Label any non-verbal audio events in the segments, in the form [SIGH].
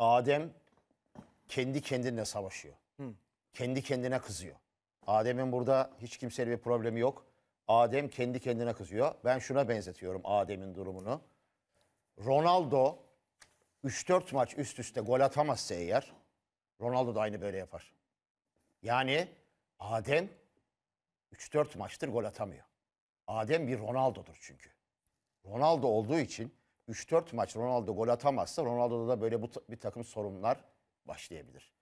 Adem kendi kendine savaşıyor. Hı. Kendi kendine kızıyor. Adem'in burada hiç kimseyle bir problemi yok. Adem kendi kendine kızıyor. Ben şuna benzetiyorum Adem'in durumunu. Ronaldo 3-4 maç üst üste gol atamazsa eğer Ronaldo da aynı böyle yapar. Yani Adem 3-4 maçtır gol atamıyor. Adem bir Ronaldo'dur çünkü. Ronaldo olduğu için 3-4 maç Ronaldo gol atamazsa Ronaldo'da da böyle bu bir takım sorunlar başlayabilir.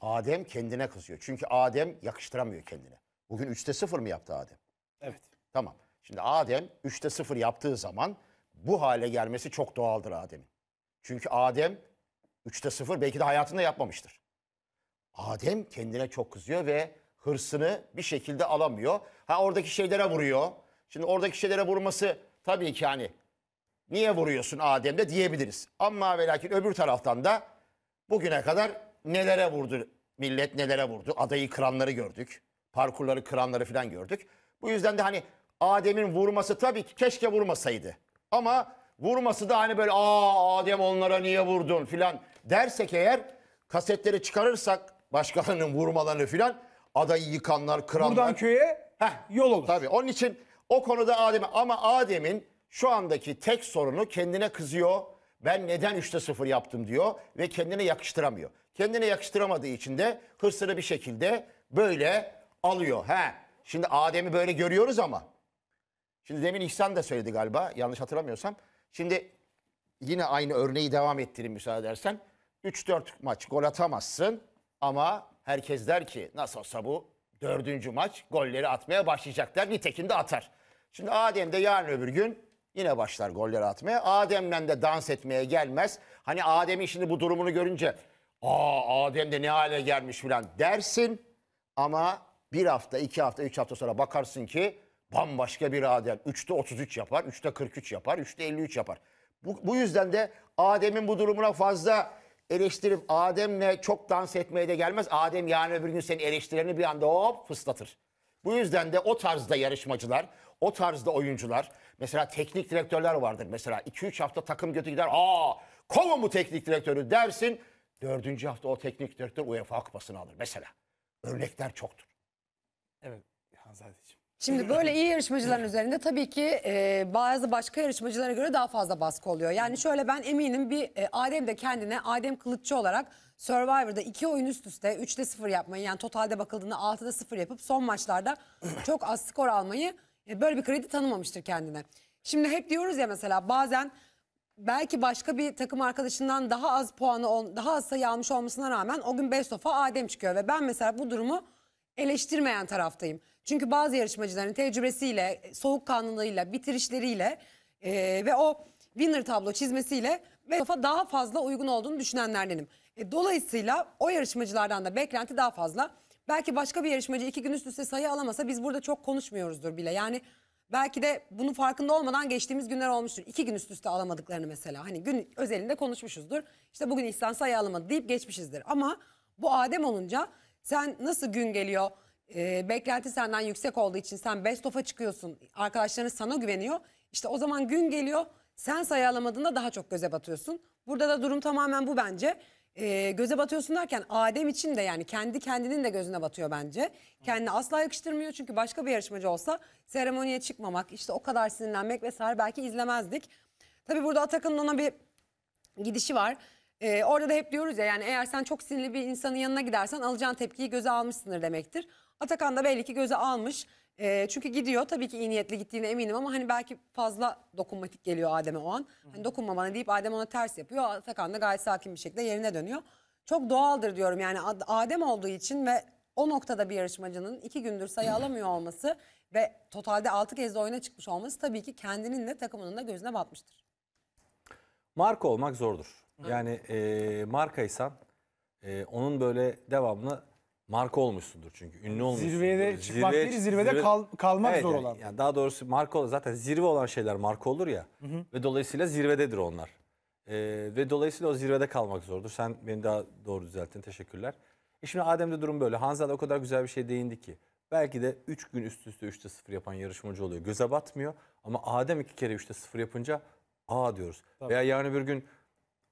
Adem kendine kızıyor. Çünkü Adem yakıştıramıyor kendine. Bugün 3'te 0 mı yaptı Adem? Evet. Tamam. Şimdi Adem 3'te 0 yaptığı zaman bu hale gelmesi çok doğaldır Adem'in. Çünkü Adem 3'te 0 belki de hayatında yapmamıştır. Adem kendine çok kızıyor ve hırsını bir şekilde alamıyor. Ha oradaki şeylere vuruyor. Şimdi oradaki şeylere vurması tabii ki hani Niye vuruyorsun Adem'de diyebiliriz. Ama ve lakin öbür taraftan da bugüne kadar nelere vurdu millet nelere vurdu. Adayı kıranları gördük. Parkurları kıranları falan gördük. Bu yüzden de hani Adem'in vurması tabii ki keşke vurmasaydı. Ama vurması da hani böyle aa Adem onlara niye vurdun filan dersek eğer kasetleri çıkarırsak başkalarının vurmalarını filan adayı yıkanlar, kıranlar. Buradan köye Heh, yol olur. Tabii onun için o konuda Adem ama Adem'in şu andaki tek sorunu kendine kızıyor. Ben neden 3'te 0 yaptım diyor ve kendine yakıştıramıyor. Kendine yakıştıramadığı için de hırsını bir şekilde böyle alıyor. He. Şimdi Adem'i böyle görüyoruz ama. Şimdi demin İhsan da söyledi galiba yanlış hatırlamıyorsam. Şimdi yine aynı örneği devam ettireyim müsaade edersen. 3-4 maç gol atamazsın ama herkes der ki nasıl olsa bu dördüncü maç golleri atmaya başlayacaklar. Nitekim de atar. Şimdi Adem de yarın öbür gün Yine başlar goller atmaya. Adem'le de dans etmeye gelmez. Hani Adem'in şimdi bu durumunu görünce aa Adem de ne hale gelmiş filan dersin. Ama bir hafta, iki hafta, üç hafta sonra bakarsın ki bambaşka bir Adem. Üçte 33 yapar, üçte 43 yapar, üçte 53 yapar. Bu, bu yüzden de Adem'in bu durumuna fazla eleştirip Adem'le çok dans etmeye de gelmez. Adem yani öbür gün senin eleştirilerini bir anda hop fıslatır. Bu yüzden de o tarzda yarışmacılar o tarzda oyuncular mesela teknik direktörler vardır. Mesela 2-3 hafta takım kötü gider. Aa kovun bu teknik direktörü dersin. Dördüncü hafta o teknik direktör UEFA kupasını alır mesela. Örnekler çoktur. Evet Hanzadeciğim. Şimdi böyle iyi yarışmacıların üzerinde tabii ki e, bazı başka yarışmacılara göre daha fazla baskı oluyor. Yani şöyle ben eminim bir e, Adem de kendine Adem Kılıççı olarak Survivor'da iki oyun üst üste 3'te 0 yapmayı yani totalde bakıldığında 6'da 0 yapıp son maçlarda çok az skor almayı e, böyle bir kredi tanımamıştır kendine. Şimdi hep diyoruz ya mesela bazen belki başka bir takım arkadaşından daha az puanı daha az sayı almış olmasına rağmen o gün best of'a Adem çıkıyor ve ben mesela bu durumu eleştirmeyen taraftayım. Çünkü bazı yarışmacıların tecrübesiyle, soğukkanlılığıyla, bitirişleriyle e, ve o winner tablo çizmesiyle best of'a daha fazla uygun olduğunu düşünenlerdenim. E, dolayısıyla o yarışmacılardan da beklenti daha fazla. Belki başka bir yarışmacı iki gün üst üste sayı alamasa biz burada çok konuşmuyoruzdur bile. Yani belki de bunun farkında olmadan geçtiğimiz günler olmuştur. İki gün üst üste alamadıklarını mesela. Hani gün özelinde konuşmuşuzdur. İşte bugün İhsan sayı alamadı deyip geçmişizdir. Ama bu Adem olunca sen nasıl gün geliyor? E, beklenti senden yüksek olduğu için sen best of'a çıkıyorsun. Arkadaşların sana güveniyor. İşte o zaman gün geliyor. Sen sayı alamadığında daha çok göze batıyorsun. Burada da durum tamamen bu bence e, göze batıyorsun derken Adem için de yani kendi kendinin de gözüne batıyor bence. Kendini asla yakıştırmıyor çünkü başka bir yarışmacı olsa seremoniye çıkmamak, işte o kadar sinirlenmek vesaire belki izlemezdik. Tabii burada Atakan'ın ona bir gidişi var. Ee, orada da hep diyoruz ya yani eğer sen çok sinirli bir insanın yanına gidersen alacağın tepkiyi göze almışsındır demektir. Atakan da belli ki göze almış. Ee, çünkü gidiyor tabii ki iyi niyetli gittiğine eminim ama hani belki fazla dokunmatik geliyor Adem'e o an. Hani dokunmamana deyip Adem ona ters yapıyor. Atakan da gayet sakin bir şekilde yerine dönüyor. Çok doğaldır diyorum yani Adem olduğu için ve o noktada bir yarışmacının iki gündür sayı [CLEARS THROAT] alamıyor olması ve totalde altı kez de oyuna çıkmış olması tabii ki kendinin de takımının da gözüne batmıştır marka olmak zordur. Yani e, markaysan e, onun böyle devamlı marka olmuşsundur çünkü. Ünlü olmuşsundur. Zirvede çıkmak değil, zirvede kal, kalmak Evet, zor olan. Yani daha doğrusu marka zaten zirve olan şeyler marka olur ya. Ve dolayısıyla zirvededir onlar. Ee, ve dolayısıyla o zirvede kalmak zordur. Sen beni daha doğru düzelttin. Teşekkürler. E şimdi Adem'de durum böyle. Hanzal o kadar güzel bir şey değindi ki. Belki de 3 gün üst üste 3'te 0 yapan yarışmacı oluyor. Göze batmıyor. Ama Adem iki kere 3'te 0 yapınca aa diyoruz. Tabii. Veya yarın bir gün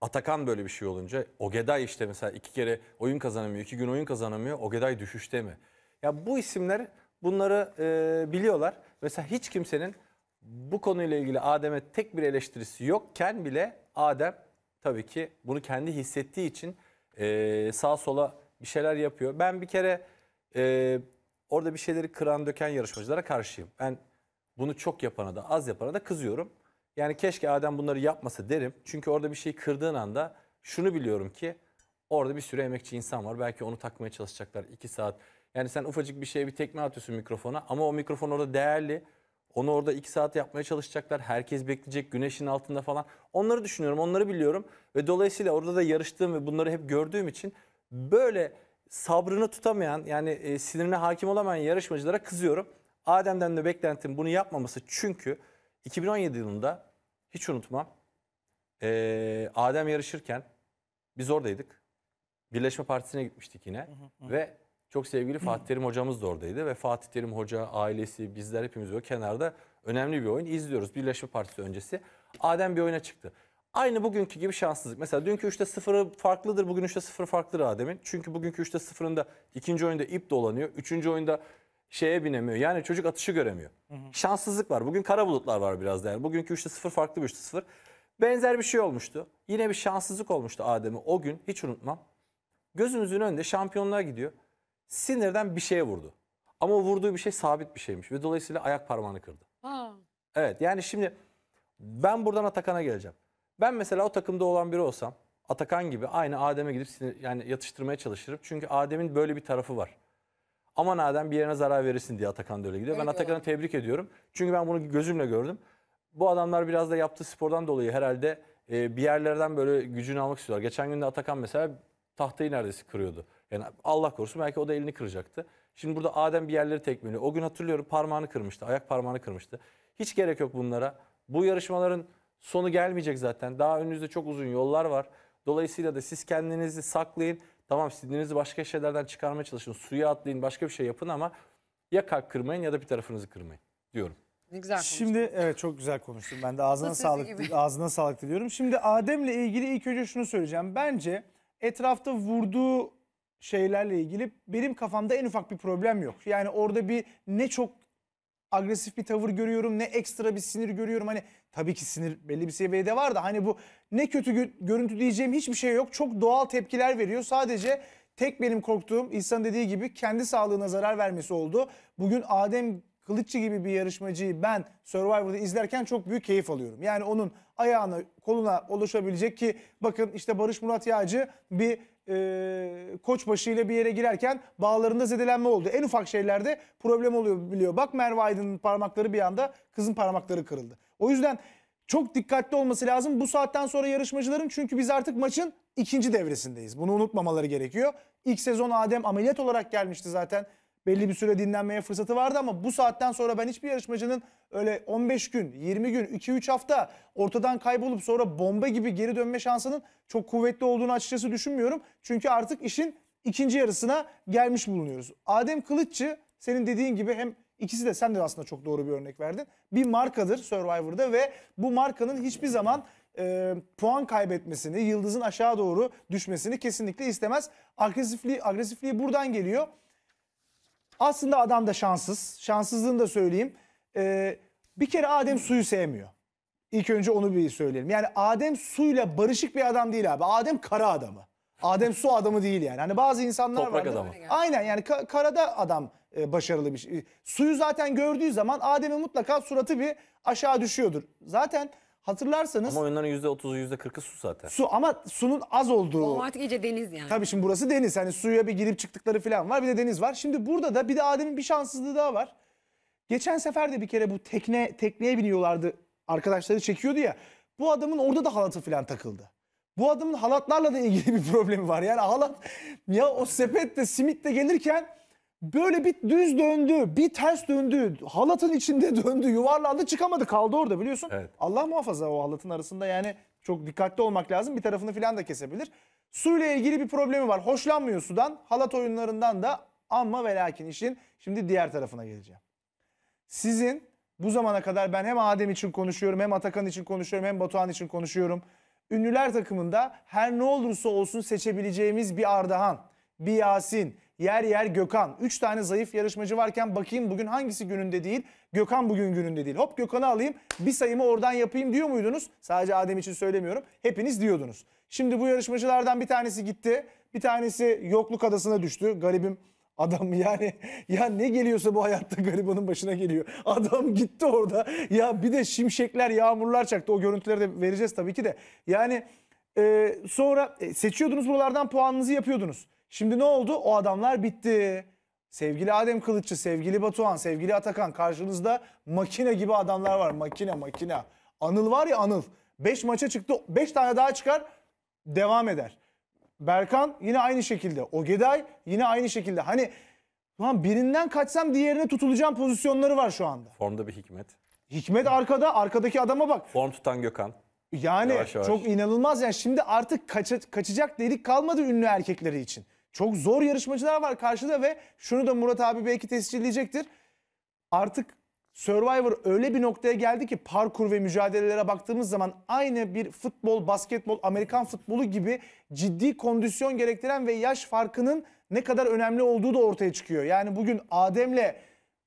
Atakan böyle bir şey olunca Ogeday işte mesela iki kere oyun kazanamıyor, iki gün oyun kazanamıyor. Ogeday düşüşte mi? Ya bu isimler bunları e, biliyorlar. Mesela hiç kimsenin bu konuyla ilgili Adem'e tek bir eleştirisi yokken bile Adem tabii ki bunu kendi hissettiği için e, sağ sola bir şeyler yapıyor. Ben bir kere e, orada bir şeyleri kıran döken yarışmacılara karşıyım. Ben bunu çok yapana da az yapana da kızıyorum. Yani keşke Adem bunları yapmasa derim. Çünkü orada bir şey kırdığın anda şunu biliyorum ki orada bir sürü emekçi insan var. Belki onu takmaya çalışacaklar 2 saat. Yani sen ufacık bir şeye bir tekme atıyorsun mikrofona ama o mikrofon orada değerli. Onu orada 2 saat yapmaya çalışacaklar. Herkes bekleyecek güneşin altında falan. Onları düşünüyorum, onları biliyorum. Ve dolayısıyla orada da yarıştığım ve bunları hep gördüğüm için böyle sabrını tutamayan yani e, sinirine hakim olamayan yarışmacılara kızıyorum. Adem'den de beklentim bunu yapmaması çünkü 2017 yılında hiç unutmam e, Adem yarışırken biz oradaydık. Birleşme Partisi'ne gitmiştik yine hı hı. ve çok sevgili Fatih Terim hocamız da oradaydı ve Fatih Terim hoca, ailesi, bizler hepimiz böyle kenarda önemli bir oyun izliyoruz. Birleşme Partisi öncesi. Adem bir oyuna çıktı. Aynı bugünkü gibi şanssızlık. Mesela dünkü 3'te 0'ı farklıdır, bugün 3'te 0 farklıdır Adem'in. Çünkü bugünkü 3'te 0'ın ikinci oyunda ip dolanıyor. Üçüncü oyunda şeye binemiyor. Yani çocuk atışı göremiyor. Hı hı. Şanssızlık var. Bugün kara bulutlar var biraz da. Yani. Bugünkü 3-0 farklı bir 3-0. Benzer bir şey olmuştu. Yine bir şanssızlık olmuştu Adem'i o gün. Hiç unutmam. Gözümüzün önünde şampiyonluğa gidiyor. Sinirden bir şeye vurdu. Ama o vurduğu bir şey sabit bir şeymiş. Ve dolayısıyla ayak parmağını kırdı. Ha. Evet yani şimdi ben buradan Atakan'a geleceğim. Ben mesela o takımda olan biri olsam Atakan gibi aynı Adem'e gidip sinir, yani yatıştırmaya çalışırım. Çünkü Adem'in böyle bir tarafı var aman Adem bir yerine zarar verirsin diye Atakan da öyle gidiyor. Öyle ben Atakan'ı tebrik ediyorum. Çünkü ben bunu gözümle gördüm. Bu adamlar biraz da yaptığı spordan dolayı herhalde e, bir yerlerden böyle gücünü almak istiyorlar. Geçen gün de Atakan mesela tahtayı neredeyse kırıyordu. Yani Allah korusun belki o da elini kıracaktı. Şimdi burada Adem bir yerleri tekmeliyor. O gün hatırlıyorum parmağını kırmıştı, ayak parmağını kırmıştı. Hiç gerek yok bunlara. Bu yarışmaların sonu gelmeyecek zaten. Daha önünüzde çok uzun yollar var. Dolayısıyla da siz kendinizi saklayın. Tamam sinirinizi başka şeylerden çıkarmaya çalışın. Suya atlayın başka bir şey yapın ama ya kalk kırmayın ya da bir tarafınızı kırmayın diyorum. Ne güzel konuştun. Şimdi evet çok güzel konuştun. Ben de ağzına sağlık gibi. ağzına sağlık diliyorum. Şimdi Adem'le ilgili ilk önce şunu söyleyeceğim. Bence etrafta vurduğu şeylerle ilgili benim kafamda en ufak bir problem yok. Yani orada bir ne çok agresif bir tavır görüyorum ne ekstra bir sinir görüyorum. Hani tabii ki sinir belli bir seviyede var da hani bu ne kötü görüntü diyeceğim hiçbir şey yok. Çok doğal tepkiler veriyor. Sadece tek benim korktuğum İhsan dediği gibi kendi sağlığına zarar vermesi oldu. Bugün Adem Kılıççı gibi bir yarışmacıyı ben Survivor'da izlerken çok büyük keyif alıyorum. Yani onun ayağına, koluna ulaşabilecek ki bakın işte Barış Murat Yağcı bir e, Koçbaşı ile bir yere girerken bağlarında zedelenme oldu. En ufak şeylerde problem oluyor biliyor. Bak Merve Aydın'ın parmakları bir anda kızın parmakları kırıldı. O yüzden çok dikkatli olması lazım bu saatten sonra yarışmacıların çünkü biz artık maçın ikinci devresindeyiz. Bunu unutmamaları gerekiyor. İlk sezon Adem ameliyat olarak gelmişti zaten belli bir süre dinlenmeye fırsatı vardı ama bu saatten sonra ben hiçbir yarışmacının öyle 15 gün, 20 gün, 2-3 hafta ortadan kaybolup sonra bomba gibi geri dönme şansının çok kuvvetli olduğunu açıkçası düşünmüyorum. Çünkü artık işin ikinci yarısına gelmiş bulunuyoruz. Adem Kılıççı senin dediğin gibi hem ikisi de sen de aslında çok doğru bir örnek verdin. Bir markadır Survivor'da ve bu markanın hiçbir zaman e, puan kaybetmesini, yıldızın aşağı doğru düşmesini kesinlikle istemez. Agresifliği, agresifliği buradan geliyor. Aslında adam da şanssız. Şanssızlığını da söyleyeyim. Ee, bir kere Adem suyu sevmiyor. İlk önce onu bir söyleyelim. Yani Adem suyla barışık bir adam değil abi. Adem kara adamı. Adem su adamı değil yani. Hani bazı insanlar Toprak var. adamı. Aynen yani ka- karada adam e, başarılı bir şey. Suyu zaten gördüğü zaman Adem'in mutlaka suratı bir aşağı düşüyordur. Zaten Hatırlarsanız Ama oyunların %30'u %40'ı su zaten. su ama sunun az olduğu. O artık iyice deniz yani. Tabii şimdi burası deniz. Hani suya bir girip çıktıkları falan var. Bir de deniz var. Şimdi burada da bir de Adem'in bir şanssızlığı daha var. Geçen sefer de bir kere bu tekne tekneye biniyorlardı. Arkadaşları çekiyordu ya. Bu adamın orada da halatı falan takıldı. Bu adamın halatlarla da ilgili bir problemi var. Yani halat ya o sepetle simitle gelirken Böyle bir düz döndü, bir ters döndü, halatın içinde [LAUGHS] döndü, yuvarlandı, çıkamadı, kaldı orada biliyorsun. Evet. Allah muhafaza o halatın arasında yani çok dikkatli olmak lazım. Bir tarafını filan da kesebilir. Suyla ilgili bir problemi var. Hoşlanmıyor sudan, halat oyunlarından da ama ve lakin işin şimdi diğer tarafına geleceğim. Sizin bu zamana kadar ben hem Adem için konuşuyorum, hem Atakan için konuşuyorum, hem Batuhan için konuşuyorum. Ünlüler takımında her ne olursa olsun seçebileceğimiz bir Ardahan, bir Yasin, yer yer Gökhan. 3 tane zayıf yarışmacı varken bakayım bugün hangisi gününde değil. Gökhan bugün gününde değil. Hop Gökhan'ı alayım bir sayımı oradan yapayım diyor muydunuz? Sadece Adem için söylemiyorum. Hepiniz diyordunuz. Şimdi bu yarışmacılardan bir tanesi gitti. Bir tanesi yokluk adasına düştü. Garibim Adam [LAUGHS] yani ya ne geliyorsa bu hayatta garibanın başına geliyor. Adam gitti orada. Ya bir de şimşekler, yağmurlar çaktı. O görüntüleri de vereceğiz tabii ki de. Yani e, sonra e, seçiyordunuz buralardan puanınızı yapıyordunuz. Şimdi ne oldu? O adamlar bitti. Sevgili Adem Kılıççı, sevgili Batuhan, sevgili Atakan karşınızda makine gibi adamlar var. Makine makine. Anıl var ya Anıl. 5 maça çıktı. 5 tane daha çıkar. Devam eder. Berkan yine aynı şekilde. Ogeday yine aynı şekilde. Hani lan birinden kaçsam diğerine tutulacağım pozisyonları var şu anda. Formda bir hikmet. Hikmet arkada. Arkadaki adama bak. Form tutan Gökhan. Yani yavaş yavaş. çok inanılmaz. Yani şimdi artık kaça, kaçacak delik kalmadı ünlü erkekleri için. Çok zor yarışmacılar var karşıda ve şunu da Murat abi belki tescilleyecektir. Artık Survivor öyle bir noktaya geldi ki parkur ve mücadelelere baktığımız zaman aynı bir futbol, basketbol, Amerikan futbolu gibi ciddi kondisyon gerektiren ve yaş farkının ne kadar önemli olduğu da ortaya çıkıyor. Yani bugün Adem'le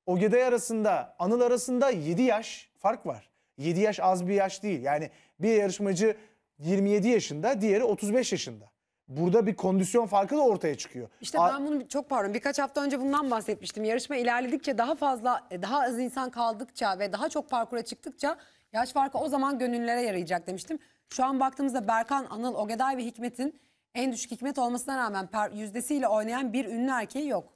Ogeday arasında, Anıl arasında 7 yaş fark var. 7 yaş az bir yaş değil. Yani bir yarışmacı 27 yaşında, diğeri 35 yaşında. Burada bir kondisyon farkı da ortaya çıkıyor. İşte ben bunu çok pardon birkaç hafta önce bundan bahsetmiştim. Yarışma ilerledikçe daha fazla e, daha az insan kaldıkça ve daha çok parkura çıktıkça yaş farkı o zaman gönüllere yarayacak demiştim. Şu an baktığımızda Berkan, Anıl, Ogeday ve Hikmet'in en düşük Hikmet olmasına rağmen per, yüzdesiyle oynayan bir ünlü erkeği yok.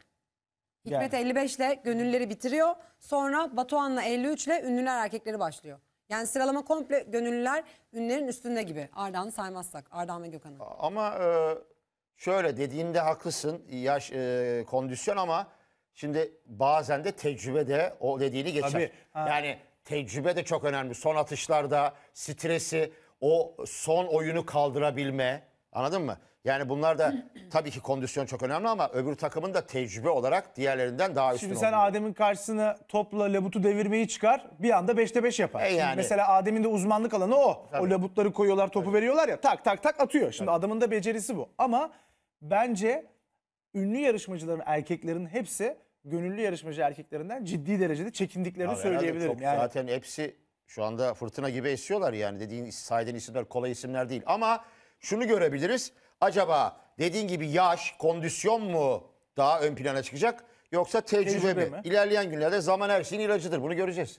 Hikmet yani. 55 ile gönülleri bitiriyor. Sonra Batuhan'la 53 ile ünlüler erkekleri başlıyor. Yani sıralama komple gönüllüler ünlülerin üstünde gibi. Ardahan'ı saymazsak. Ardahan ve Gökhan'ı. Ama e, şöyle dediğinde haklısın. Yaş, e, kondisyon ama şimdi bazen de tecrübe de o dediğini geçer. Tabii, yani tecrübe de çok önemli. Son atışlarda stresi, o son oyunu kaldırabilme. Anladın mı? Yani bunlar da [CLEARS THROAT] tabii ki kondisyon çok önemli ama öbür takımın da tecrübe olarak diğerlerinden daha üstün Şimdi sen olduğunu. Adem'in karşısına topla labutu devirmeyi çıkar bir anda 5'te 5 yapar. E yani. mesela Adem'in de uzmanlık alanı o. Tabii. O labutları koyuyorlar topu veriyorlar ya tak tak tak atıyor. Şimdi adamın da becerisi bu. Ama bence ünlü yarışmacıların erkeklerin hepsi gönüllü yarışmacı erkeklerinden ciddi derecede çekindiklerini Abi söyleyebilirim. çok- yani Zaten hepsi şu anda fırtına gibi esiyorlar yani. Dediğin sahiden isimler kolay isimler değil. Ama şunu görebiliriz. Acaba dediğin gibi yaş, kondisyon mu daha ön plana çıkacak yoksa tecrübe, tecrübe mi? mi? İlerleyen günlerde zaman her şeyin ilacıdır. Bunu göreceğiz.